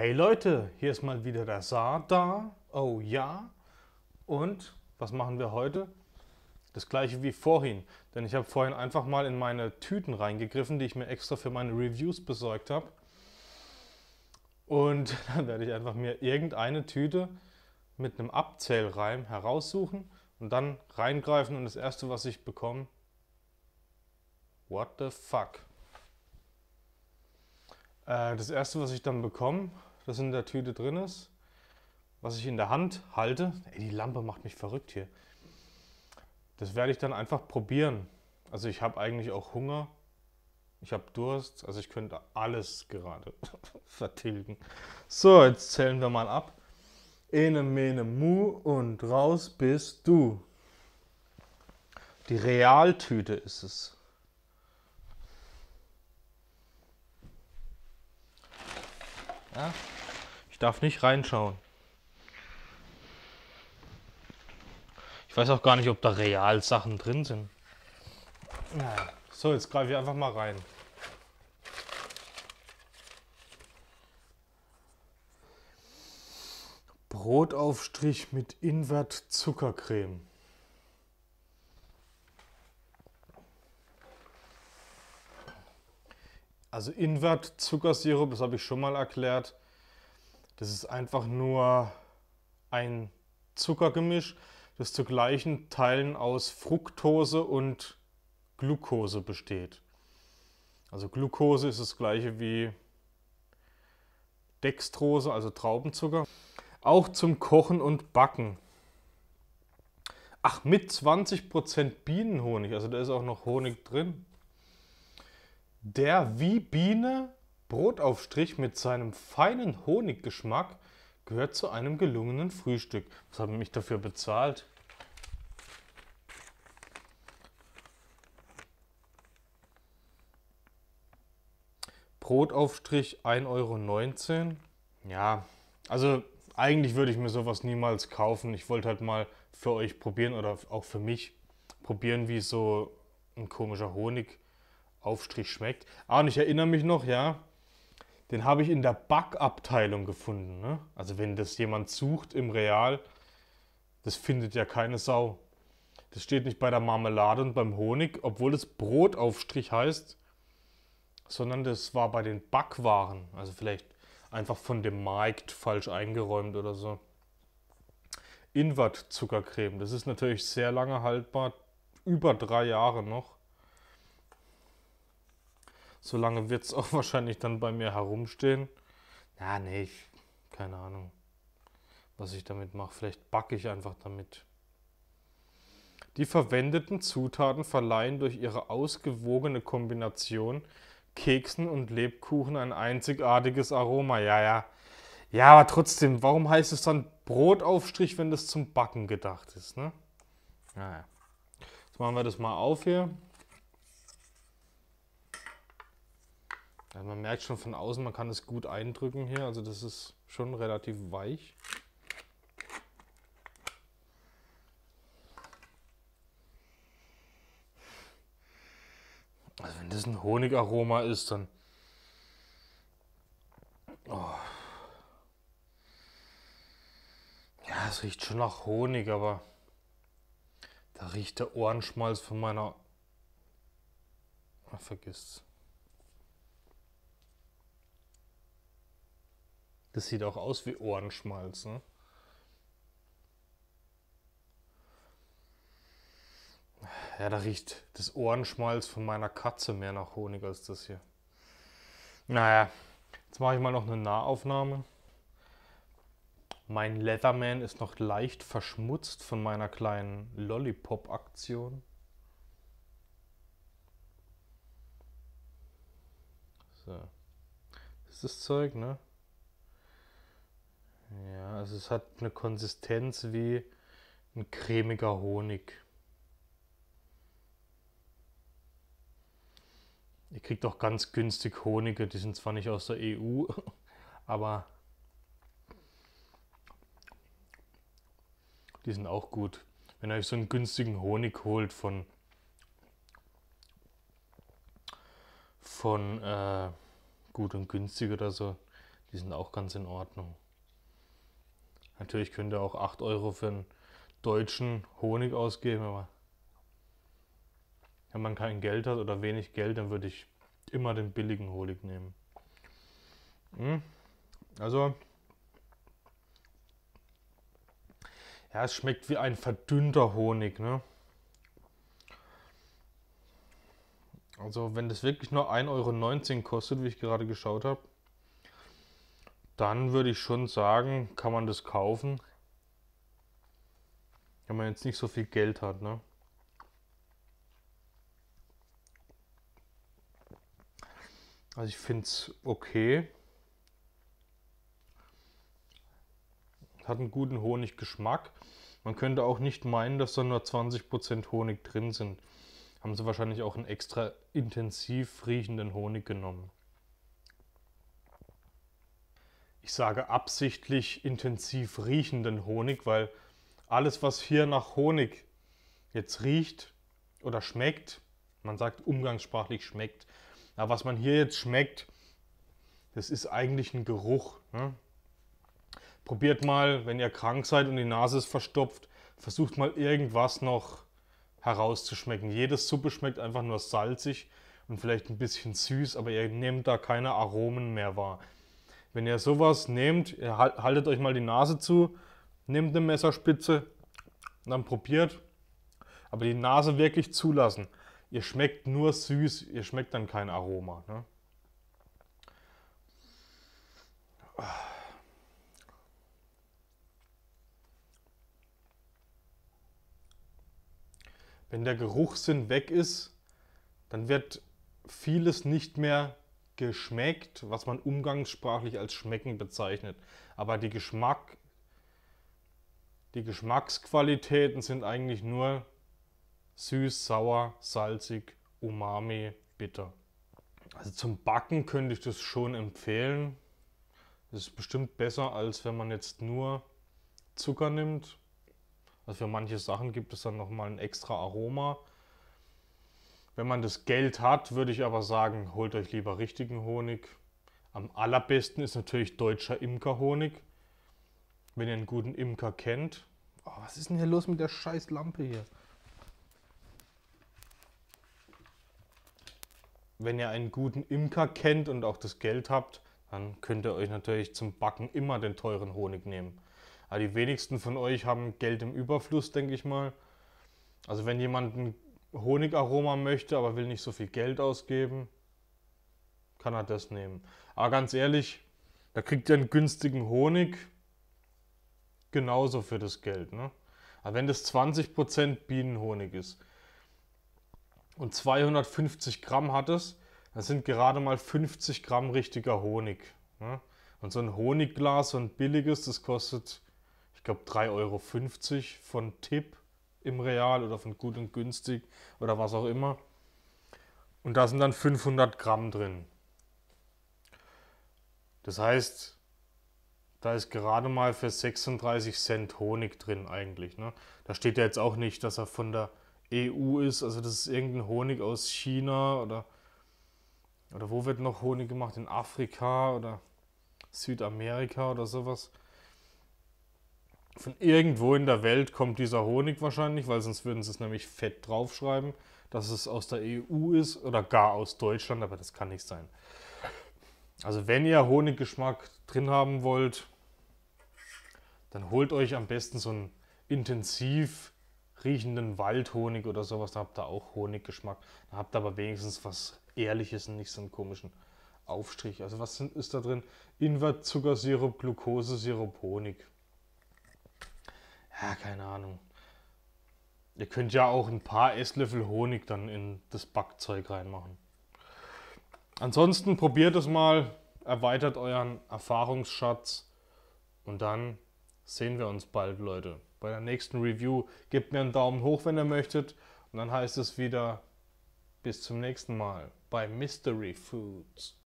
Hey Leute, hier ist mal wieder der Saar da. Oh ja. Und was machen wir heute? Das gleiche wie vorhin. Denn ich habe vorhin einfach mal in meine Tüten reingegriffen, die ich mir extra für meine Reviews besorgt habe. Und dann werde ich einfach mir irgendeine Tüte mit einem Abzählreim heraussuchen und dann reingreifen und das erste, was ich bekomme. What the fuck? Äh, das erste, was ich dann bekomme, das in der Tüte drin ist, was ich in der Hand halte. Ey, die Lampe macht mich verrückt hier. Das werde ich dann einfach probieren. Also ich habe eigentlich auch Hunger. Ich habe Durst. Also ich könnte alles gerade vertilgen. So, jetzt zählen wir mal ab. Ene, mene, mu und raus bist du. Die Realtüte ist es. Ja, ich darf nicht reinschauen. Ich weiß auch gar nicht, ob da real Sachen drin sind. So, jetzt greife ich einfach mal rein. Brotaufstrich mit Invert Zuckercreme. Also Invert Zuckersirup, das habe ich schon mal erklärt. Das ist einfach nur ein Zuckergemisch, das zu gleichen Teilen aus Fructose und Glucose besteht. Also Glucose ist das gleiche wie Dextrose, also Traubenzucker. Auch zum Kochen und Backen. Ach, mit 20% Bienenhonig, also da ist auch noch Honig drin. Der wie Biene Brotaufstrich mit seinem feinen Honiggeschmack gehört zu einem gelungenen Frühstück. Was haben mich dafür bezahlt? Brotaufstrich 1,19 Euro. Ja, also eigentlich würde ich mir sowas niemals kaufen. Ich wollte halt mal für euch probieren oder auch für mich probieren, wie so ein komischer Honigaufstrich schmeckt. Ah, und ich erinnere mich noch, ja, den habe ich in der Backabteilung gefunden. Ne? Also wenn das jemand sucht im Real, das findet ja keine Sau. Das steht nicht bei der Marmelade und beim Honig, obwohl es Brotaufstrich heißt, sondern das war bei den Backwaren. Also vielleicht einfach von dem Markt falsch eingeräumt oder so. Inward-Zuckercreme, das ist natürlich sehr lange haltbar, über drei Jahre noch. So lange wird es auch wahrscheinlich dann bei mir herumstehen. Ja, nee, ich, keine Ahnung, was ich damit mache. Vielleicht backe ich einfach damit. Die verwendeten Zutaten verleihen durch ihre ausgewogene Kombination Keksen und Lebkuchen ein einzigartiges Aroma. Ja, ja. Ja, aber trotzdem, warum heißt es dann Brotaufstrich, wenn das zum Backen gedacht ist, ne? Naja. Jetzt machen wir das mal auf hier. Ja, man merkt schon von außen, man kann es gut eindrücken hier. Also das ist schon relativ weich. Also wenn das ein Honigaroma ist, dann... Oh. Ja, es riecht schon nach Honig, aber da riecht der Ohrenschmalz von meiner... Ach, vergiss es. Das sieht auch aus wie Ohrenschmalz, ne? Ja, da riecht das Ohrenschmalz von meiner Katze mehr nach Honig als das hier. Naja, jetzt mache ich mal noch eine Nahaufnahme. Mein Leatherman ist noch leicht verschmutzt von meiner kleinen Lollipop-Aktion. So. Das ist das Zeug, ne? Ja, also es hat eine Konsistenz wie ein cremiger Honig. Ihr kriegt auch ganz günstig Honige, die sind zwar nicht aus der EU, aber die sind auch gut. Wenn ihr euch so einen günstigen Honig holt von von äh, gut und günstig oder so, die sind auch ganz in Ordnung. Natürlich könnt ihr auch 8 Euro für einen deutschen Honig ausgeben, aber wenn man kein Geld hat oder wenig Geld, dann würde ich immer den billigen Honig nehmen. Hm? Also, ja, es schmeckt wie ein verdünnter Honig, ne? Also, wenn das wirklich nur 1,19 Euro kostet, wie ich gerade geschaut habe, dann würde ich schon sagen, kann man das kaufen. Wenn man jetzt nicht so viel Geld hat, ne? Also ich finde es okay. Hat einen guten Honiggeschmack. Man könnte auch nicht meinen, dass da nur 20% Honig drin sind. Haben sie wahrscheinlich auch einen extra intensiv riechenden Honig genommen. ich sage absichtlich intensiv riechenden Honig, weil alles, was hier nach Honig jetzt riecht oder schmeckt, man sagt umgangssprachlich schmeckt, aber was man hier jetzt schmeckt, das ist eigentlich ein Geruch. Ne? Probiert mal, wenn ihr krank seid und die Nase ist verstopft, versucht mal irgendwas noch herauszuschmecken. Jede Suppe schmeckt einfach nur salzig und vielleicht ein bisschen süß, aber ihr nehmt da keine Aromen mehr wahr. Wenn ihr sowas nehmt, ihr haltet euch mal die Nase zu, nehmt eine Messerspitze, dann probiert, aber die Nase wirklich zulassen. Ihr schmeckt nur süß, ihr schmeckt dann kein Aroma. Ne? Wenn der Geruchssinn weg ist, dann wird vieles nicht mehr geschmeckt, was man umgangssprachlich als Schmecken bezeichnet. Aber die, Geschmack, die Geschmacksqualitäten sind eigentlich nur süß, sauer, salzig, umami, bitter. Also zum Backen könnte ich das schon empfehlen. Das ist bestimmt besser, als wenn man jetzt nur Zucker nimmt. Also für manche Sachen gibt es dann nochmal ein extra Aroma. Wenn man das Geld hat, würde ich aber sagen, holt euch lieber richtigen Honig. Am allerbesten ist natürlich deutscher Imkerhonig. Wenn ihr einen guten Imker kennt. Oh, was ist denn hier los mit der scheiß Lampe hier? Wenn ihr einen guten Imker kennt und auch das Geld habt, dann könnt ihr euch natürlich zum Backen immer den teuren Honig nehmen. Aber ah, die wenigsten von euch haben Geld im Überfluss, denke ich mal. Also wenn jemand einen Honigaroma möchte, aber will nicht so viel Geld ausgeben, kann er das nehmen. Aber ganz ehrlich, da kriegt ihr einen günstigen Honig genauso für das Geld. Ne? Aber wenn das 20% Bienenhonig ist und 250 Gramm hat es, dann sind gerade mal 50 Gramm richtiger Honig. Ne? Und so ein Honigglas, so ein billiges, das kostet, ich glaube, 3,50 Euro von Tipp im Real oder von gut und günstig oder was auch immer. Und da sind dann 500 Gramm drin. Das heißt, da ist gerade mal für 36 Cent Honig drin eigentlich. Ne? Da steht ja jetzt auch nicht, dass er von der EU ist. Also das ist irgendein Honig aus China oder, oder wo wird noch Honig gemacht? In Afrika oder Südamerika oder sowas. Von irgendwo in der Welt kommt dieser Honig wahrscheinlich, weil sonst würden sie es nämlich fett draufschreiben, dass es aus der EU ist oder gar aus Deutschland, aber das kann nicht sein. Also wenn ihr Honiggeschmack drin haben wollt, dann holt euch am besten so einen intensiv riechenden Waldhonig oder sowas, dann habt ihr auch Honiggeschmack. Dann habt ihr aber wenigstens was Ehrliches und nicht so einen komischen Aufstrich. Also was ist da drin? Invert, Zuckersirup, Glukosesirup, Honig ja, keine Ahnung. Ihr könnt ja auch ein paar Esslöffel Honig dann in das Backzeug reinmachen. Ansonsten probiert es mal, erweitert euren Erfahrungsschatz und dann sehen wir uns bald, Leute. Bei der nächsten Review gebt mir einen Daumen hoch, wenn ihr möchtet. Und dann heißt es wieder bis zum nächsten Mal bei Mystery Foods.